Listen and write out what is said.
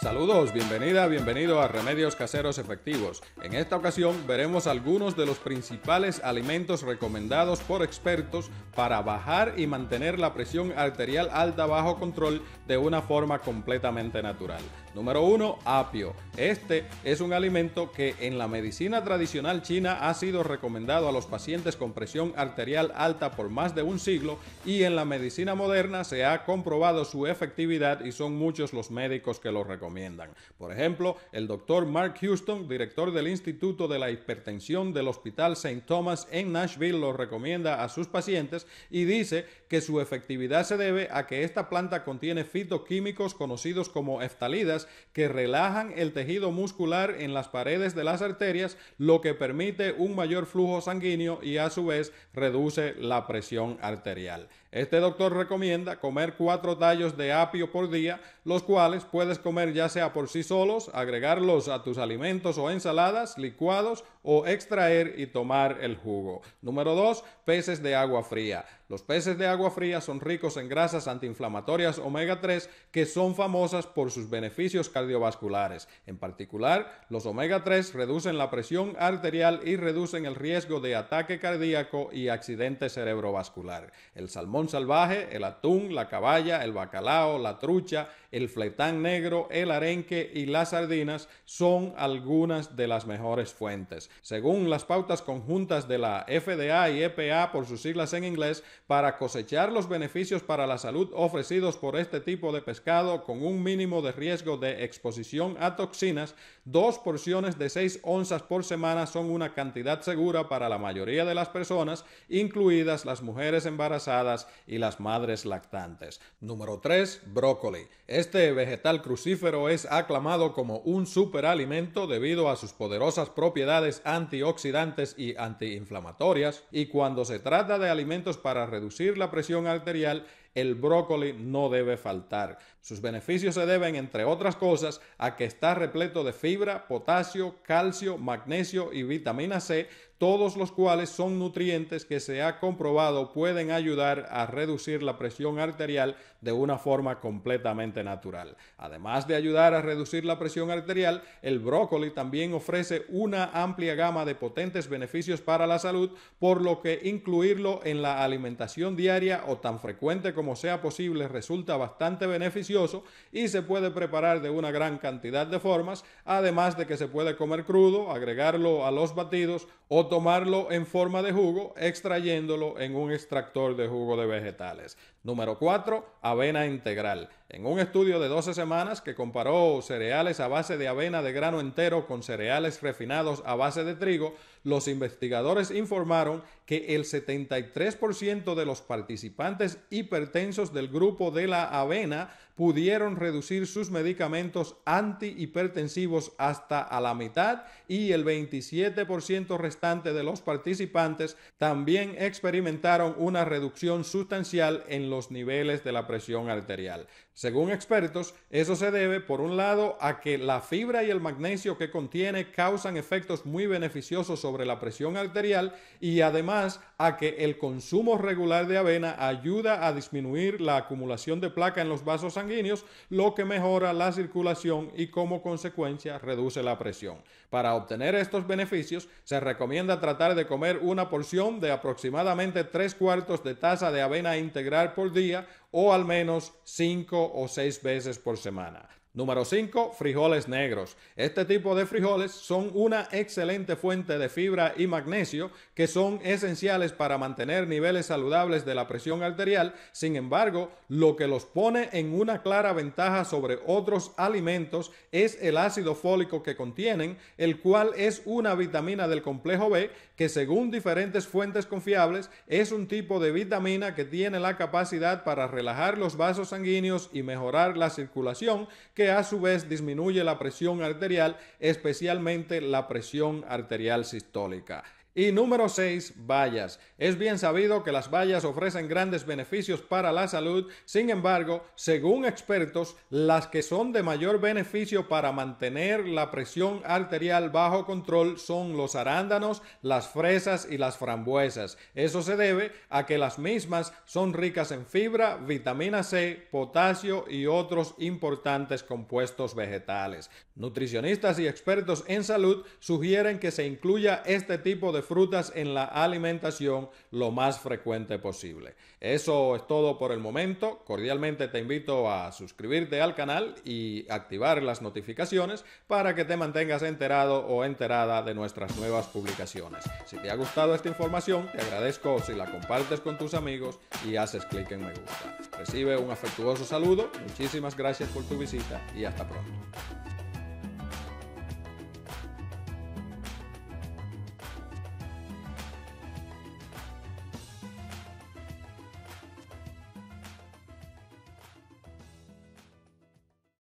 Saludos, bienvenida, bienvenido a Remedios Caseros Efectivos. En esta ocasión veremos algunos de los principales alimentos recomendados por expertos para bajar y mantener la presión arterial alta bajo control de una forma completamente natural. Número 1, apio. Este es un alimento que en la medicina tradicional china ha sido recomendado a los pacientes con presión arterial alta por más de un siglo y en la medicina moderna se ha comprobado su efectividad y son muchos los médicos que lo recomiendan recomiendan. Por ejemplo, el doctor Mark Houston, director del Instituto de la Hipertensión del Hospital St. Thomas en Nashville, lo recomienda a sus pacientes y dice que su efectividad se debe a que esta planta contiene fitoquímicos conocidos como eftalidas que relajan el tejido muscular en las paredes de las arterias, lo que permite un mayor flujo sanguíneo y a su vez reduce la presión arterial. Este doctor recomienda comer cuatro tallos de apio por día, los cuales puedes comer ya sea por sí solos, agregarlos a tus alimentos o ensaladas, licuados o extraer y tomar el jugo. Número 2. Peces de agua fría. Los peces de agua fría son ricos en grasas antiinflamatorias omega 3 que son famosas por sus beneficios cardiovasculares. En particular, los omega 3 reducen la presión arterial y reducen el riesgo de ataque cardíaco y accidente cerebrovascular. El salmón salvaje, el atún, la caballa, el bacalao, la trucha, el fletán negro, el arenque y las sardinas son algunas de las mejores fuentes. Según las pautas conjuntas de la FDA y EPA por sus siglas en inglés, para cosechar los beneficios para la salud ofrecidos por este tipo de pescado con un mínimo de riesgo de exposición a toxinas, dos porciones de 6 onzas por semana son una cantidad segura para la mayoría de las personas, incluidas las mujeres embarazadas y las madres lactantes. Número 3. Brócoli. Este vegetal crucífero es aclamado como un superalimento debido a sus poderosas propiedades antioxidantes y antiinflamatorias, y cuando se trata de alimentos para reducir la presión arterial el brócoli no debe faltar. Sus beneficios se deben, entre otras cosas, a que está repleto de fibra, potasio, calcio, magnesio y vitamina C, todos los cuales son nutrientes que se ha comprobado pueden ayudar a reducir la presión arterial de una forma completamente natural. Además de ayudar a reducir la presión arterial, el brócoli también ofrece una amplia gama de potentes beneficios para la salud, por lo que incluirlo en la alimentación diaria o tan frecuente como sea posible resulta bastante beneficioso y se puede preparar de una gran cantidad de formas, además de que se puede comer crudo, agregarlo a los batidos o tomarlo en forma de jugo extrayéndolo en un extractor de jugo de vegetales. Número 4. Avena integral en un estudio de 12 semanas que comparó cereales a base de avena de grano entero con cereales refinados a base de trigo, los investigadores informaron que el 73% de los participantes hipertensos del grupo de la avena pudieron reducir sus medicamentos antihipertensivos hasta a la mitad y el 27% restante de los participantes también experimentaron una reducción sustancial en los niveles de la presión arterial. Según expertos, eso se debe, por un lado, a que la fibra y el magnesio que contiene causan efectos muy beneficiosos sobre la presión arterial y además a que el consumo regular de avena ayuda a disminuir la acumulación de placa en los vasos sanguíneos lo que mejora la circulación y como consecuencia reduce la presión. Para obtener estos beneficios, se recomienda tratar de comer una porción de aproximadamente 3 cuartos de taza de avena integral por día o al menos cinco o seis veces por semana. Número 5, frijoles negros. Este tipo de frijoles son una excelente fuente de fibra y magnesio que son esenciales para mantener niveles saludables de la presión arterial, sin embargo, lo que los pone en una clara ventaja sobre otros alimentos es el ácido fólico que contienen, el cual es una vitamina del complejo B que según diferentes fuentes confiables es un tipo de vitamina que tiene la capacidad para relajar los vasos sanguíneos y mejorar la circulación que a su vez disminuye la presión arterial, especialmente la presión arterial sistólica. Y número 6, vallas. Es bien sabido que las vallas ofrecen grandes beneficios para la salud, sin embargo, según expertos, las que son de mayor beneficio para mantener la presión arterial bajo control son los arándanos, las fresas y las frambuesas. Eso se debe a que las mismas son ricas en fibra, vitamina C, potasio y otros importantes compuestos vegetales. Nutricionistas y expertos en salud sugieren que se incluya este tipo de frutas en la alimentación lo más frecuente posible. Eso es todo por el momento. Cordialmente te invito a suscribirte al canal y activar las notificaciones para que te mantengas enterado o enterada de nuestras nuevas publicaciones. Si te ha gustado esta información, te agradezco si la compartes con tus amigos y haces clic en me gusta. Recibe un afectuoso saludo, muchísimas gracias por tu visita y hasta pronto.